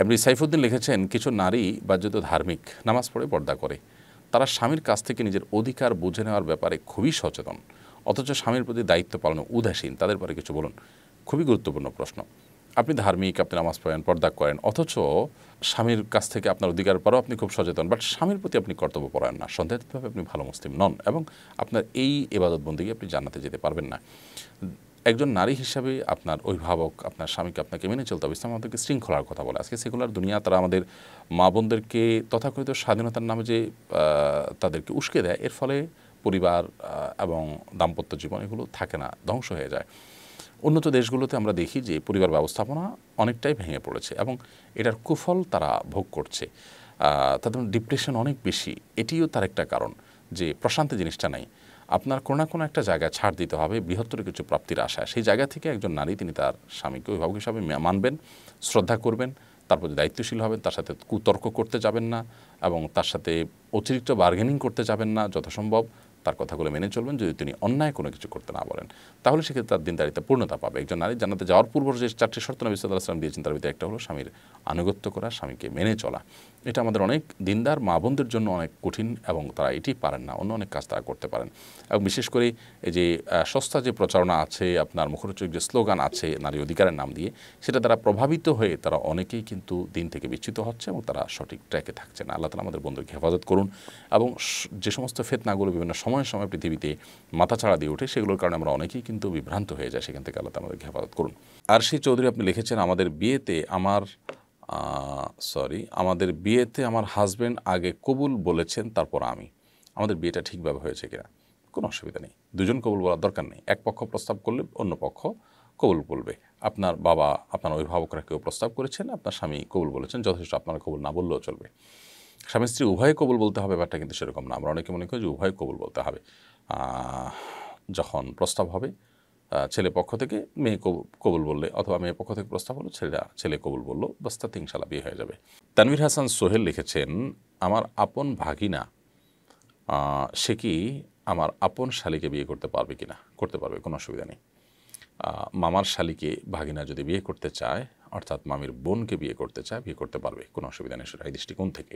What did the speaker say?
এমনি সাইফুদ্দিন লিখেছেন কিছু নারী বা যদি ধার্মিক নামাজ পড়ে পর্দা করে তারা স্বামীর কাছ থেকে নিজের অধিকার বুঝে নেওয়ার ব্যাপারে খুবই সচেতন অথচ স্বামীর প্রতি দায়িত্ব পালনে উদাসীন তাদের পরে কিছু বলুন খুবই গুরুত্বপূর্ণ প্রশ্ন আপনি ধার্মিক আপনি নামাজ পড়েন পর্দা করেন অথচ স্বামীর কাছ থেকে আপনার অধিকার পরও আপনি খুব সচেতন বাট স্বামীর প্রতি আপনি কর্তব্য পরায়ণ না সন্দেহভাবে আপনি ভালো মুসলিম নন এবং আপনার এই এবাদতবন্দিকে আপনি জানাতে যেতে পারবেন না একজন নারী হিসাবে আপনার অভিভাবক আপনার স্বামীকে আপনাকে মেনে চলতে হবে ইসলাম আমাদেরকে শৃঙ্খলার কথা বলে আজকে সেগুলার দুনিয়া তারা আমাদের মা বোনদেরকে তথাকথিত স্বাধীনতার নামে যে তাদেরকে উস্কে দেয় এর ফলে পরিবার এবং দাম্পত্য জীবন এগুলো থাকে না ধ্বংস হয়ে যায় উন্নত দেশগুলোতে আমরা দেখি যে পরিবার ব্যবস্থাপনা অনেকটাই ভেঙে পড়েছে এবং এটার কুফল তারা ভোগ করছে তাদের ডিপ্রেশন অনেক বেশি এটিও তার একটা কারণ যে প্রশান্তি জিনিসটা নাই আপনার কোনো না কোনো একটা জায়গায় ছাড় দিতে হবে বৃহত্তর কিছু প্রাপ্তির আশা সেই জায়গা থেকে একজন নারী তিনি তার স্বামীকে অভিভাবক হিসাবে মানবেন শ্রদ্ধা করবেন তারপর দায়িত্বশীল হবেন তার সাথে কুতর্ক করতে যাবেন না এবং তার সাথে অতিরিক্ত বার্গেনিং করতে যাবেন না যথাসম্ভব তার কথাগুলো মেনে চলবেন যদি তিনি অন্যায় কোনো কিছু করতে না বলেন তাহলে সেক্ষেত্রে তার দিনদারিতা পূর্ণতা পাবে একজন নারী জানাতে যাওয়ার পূর্ব যে চারটি শর্ত নবী সাল্লাহ আসলাম দিয়েছেন তার ভিতরে একটা হলো স্বামীর আনুগত্য করা স্বামীকে মেনে চলা এটা আমাদের অনেক দিনদার মা বোনদের জন্য অনেক কঠিন এবং তারা এটি পারেন না অন্য অনেক কাজ তারা করতে পারেন এবং বিশেষ করে এই যে সস্তা যে প্রচারণা আছে আপনার মুখরোচক যে স্লোগান আছে নারী অধিকারের নাম দিয়ে সেটা তারা প্রভাবিত হয়ে তারা অনেকেই কিন্তু দিন থেকে বিচ্ছিত হচ্ছে এবং তারা সঠিক ট্র্যাকে থাকছে না আল্লাহ তালা আমাদের বন্ধুকে হেফাজত করুন এবং যে সমস্ত ফেতনাগুলো বিভিন্ন সময় সময় পৃথিবীতে মাথাছাড়া দিয়ে ওঠে সেগুলোর কারণে আমরা অনেকেই কিন্তু বিভ্রান্ত হয়ে যায় সেখান থেকে আল্লাহ আমাদেরকে হেফাজত করুন আর সেই চৌধুরী আপনি লিখেছেন আমাদের বিয়েতে আমার সরি আমাদের বিয়েতে আমার হাজব্যান্ড আগে কবুল বলেছেন তারপর আমি আমাদের বিয়েটা ঠিকভাবে হয়েছে কিনা কোনো অসুবিধা নেই দুজন কবুল বলার দরকার নেই এক পক্ষ প্রস্তাব করলে অন্য পক্ষ কবুল বলবে আপনার বাবা আপনার অভিভাবকরা কেউ প্রস্তাব করেছেন আপনার স্বামী কবুল বলেছেন যথেষ্ট আপনার কবুল না বললেও চলবে স্বামী স্ত্রী উভয় কবুল বলতে হবে ব্যাপারটা কিন্তু সেরকম না আমরা অনেকে মনে করি যে উভয় কবুল বলতে হবে যখন প্রস্তাব হবে ছেলে পক্ষ থেকে মেয়ে কবুল বললে অথবা মেয়ে পক্ষ থেকে প্রস্তাব হলো ছেলেরা ছেলে কবুল বললো বাস তাতে বিয়ে হয়ে যাবে তানভীর হাসান সোহেল লিখেছেন আমার আপন ভাগিনা সে কি আমার আপন শালিকে বিয়ে করতে পারবে কি না করতে পারবে কোনো অসুবিধা নেই মামার শালিকে ভাগিনা যদি বিয়ে করতে চায় অর্থাৎ মামির বোনকে বিয়ে করতে চায় বিয়ে করতে পারবে কোনো অসুবিধা নেই সেটা এই দৃষ্টিকোণ থেকে